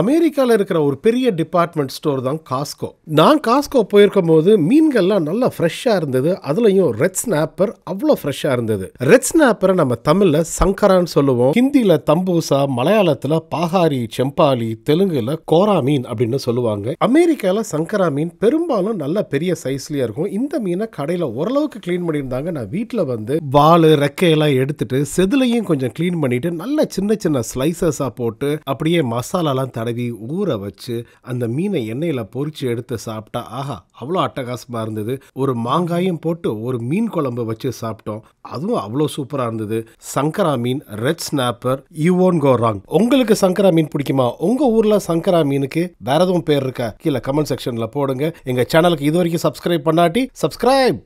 அமெரிக்காவில் இருக்கிற ஒரு பெரிய டிபார்ட்மெண்ட் ஸ்டோர் தான் காஸ்கோ நான் காஸ்கோ போயிருக்கும் போது மீன்கள்லாம் நல்லா ஃப்ரெஷ்ஷாக இருந்தது அதுலேயும் ரெட் ஸ்னாப்பர் அவ்வளோ ஃப்ரெஷ்ஷாக இருந்தது ரெட் ஸ்னாப்பரை நம்ம தமிழில் சங்கரான்னு சொல்லுவோம் ஹிந்தியில் தம்பூசா மலையாளத்தில் பாகாரி செம்பாலி தெலுங்குல கோரா மீன் அப்படின்னு சொல்லுவாங்க அமெரிக்காவில் சங்கரா மீன் பெரும்பாலும் நல்ல பெரிய சைஸ்லேயே இருக்கும் இந்த மீனை கடையில் ஓரளவுக்கு க்ளீன் பண்ணியிருந்தாங்க நான் வீட்டில் வந்து வால் ரெக்கையெல்லாம் எடுத்துட்டு செதுலையும் கொஞ்சம் க்ளீன் பண்ணிட்டு நல்ல சின்ன சின்ன ஸ்லைசஸாக போட்டு அப்படியே மசாலாலாம் தடை தடவி ஊற வச்சு அந்த மீனை எண்ணெயில் பொறிச்சு எடுத்து சாப்பிட்டா ஆஹா அவ்வளோ அட்டகாசமாக இருந்தது ஒரு மாங்காயும் போட்டு ஒரு மீன் குழம்பு வச்சு சாப்பிட்டோம் அதுவும் அவ்வளோ சூப்பராக இருந்தது சங்கரா மீன் red snapper you go wrong உங்களுக்கு சங்கரா மீன் பிடிக்குமா உங்கள் ஊரில் சங்கரா மீனுக்கு வேற எதுவும் பேர் இருக்கா கீழே கமெண்ட் செக்ஷனில் போடுங்க எங்கள் சேனலுக்கு இது வரைக்கும் சப்ஸ்கிரைப் பண்ணாட்டி சப்ஸ்கிரைப்